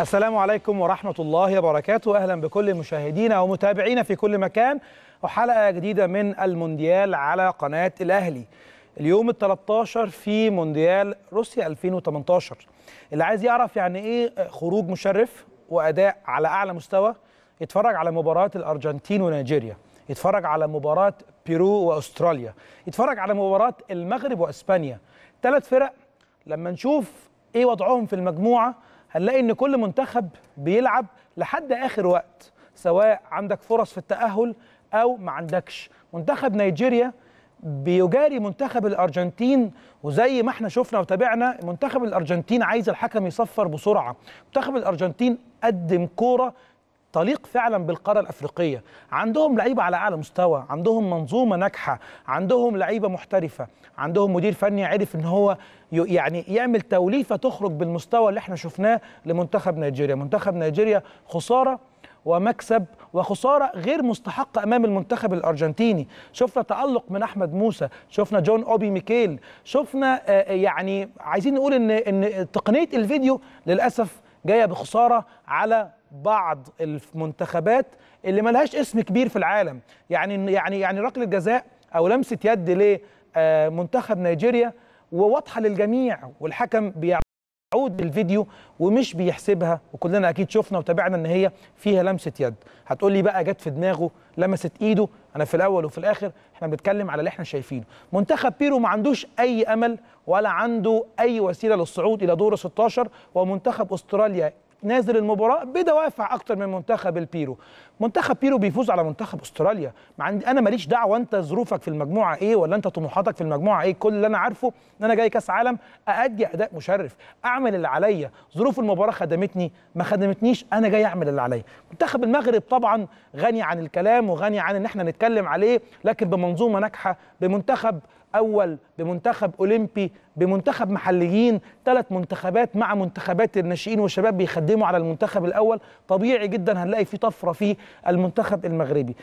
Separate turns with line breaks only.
السلام عليكم ورحمة الله وبركاته أهلا بكل مشاهدينا ومتابعينا في كل مكان وحلقة جديدة من المونديال على قناة الأهلي اليوم ال 13 في مونديال روسيا 2018 اللي عايز يعرف يعني ايه خروج مشرف وأداء على أعلى مستوى يتفرج على مباراة الأرجنتين ونيجيريا يتفرج على مباراة بيرو وأستراليا يتفرج على مباراة المغرب وأسبانيا ثلاث فرق لما نشوف ايه وضعهم في المجموعة هنلاقي ان كل منتخب بيلعب لحد اخر وقت سواء عندك فرص في التاهل او ما عندكش منتخب نيجيريا بيجاري منتخب الارجنتين وزي ما احنا شفنا وتابعنا منتخب الارجنتين عايز الحكم يصفر بسرعه منتخب الارجنتين قدم كوره تليق فعلا بالقاره الافريقيه عندهم لعيبه على اعلى مستوى عندهم منظومه ناجحه عندهم لعيبه محترفه عندهم مدير فني عرف ان هو يعني يعمل توليفه تخرج بالمستوى اللي احنا شفناه لمنتخب نيجيريا منتخب نيجيريا خساره ومكسب وخساره غير مستحقه امام المنتخب الارجنتيني شفنا تالق من احمد موسى شفنا جون اوبي ميكيل شفنا آه، آه، يعني عايزين نقول ان ان تقنيه الفيديو للاسف جايه بخساره على بعض المنتخبات اللي ملهاش اسم كبير في العالم يعني يعني يعني ركله جزاء او لمسه يد لمنتخب آه، نيجيريا وواضحه للجميع والحكم بيعود الفيديو ومش بيحسبها وكلنا اكيد شفنا وتابعنا ان هي فيها لمسه يد هتقول لي بقى جت في دماغه لمست ايده انا في الاول وفي الاخر احنا بنتكلم على اللي احنا شايفينه منتخب بيرو ما عندوش اي امل ولا عنده اي وسيله للصعود الى دور 16 ومنتخب استراليا نازل المباراه بدوافع اكتر من منتخب البيرو منتخب بيرو بيفوز على منتخب استراليا مع انا ماليش دعوه انت ظروفك في المجموعه ايه ولا انت طموحاتك في المجموعه ايه كل اللي انا عارفه ان انا جاي كاس عالم اادي اداء مشرف اعمل اللي عليا ظروف المباراه خدمتني ما خدمتنيش انا جاي اعمل اللي عليا منتخب المغرب طبعا غني عن الكلام وغني عن ان احنا نتكلم عليه لكن بمنظومه ناجحه بمنتخب اول بمنتخب اولمبي بمنتخب محليين ثلاث منتخبات مع منتخبات الناشئين وشباب بيخدموا على المنتخب الاول طبيعي جدا هنلاقي في طفره في المنتخب المغربي